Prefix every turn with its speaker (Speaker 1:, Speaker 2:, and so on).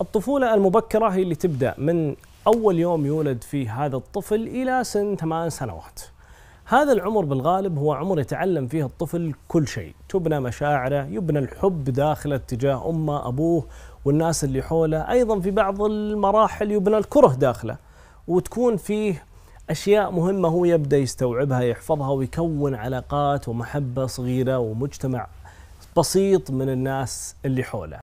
Speaker 1: الطفولة المبكرة هي اللي تبدأ من أول يوم يولد فيه هذا الطفل إلى سن ثمان سنوات هذا العمر بالغالب هو عمر يتعلم فيه الطفل كل شيء تبنى مشاعره يبنى الحب داخله تجاه أمه أبوه والناس اللي حوله أيضا في بعض المراحل يبنى الكره داخله وتكون فيه أشياء مهمة هو يبدأ يستوعبها يحفظها ويكون علاقات ومحبة صغيرة ومجتمع بسيط من الناس اللي حوله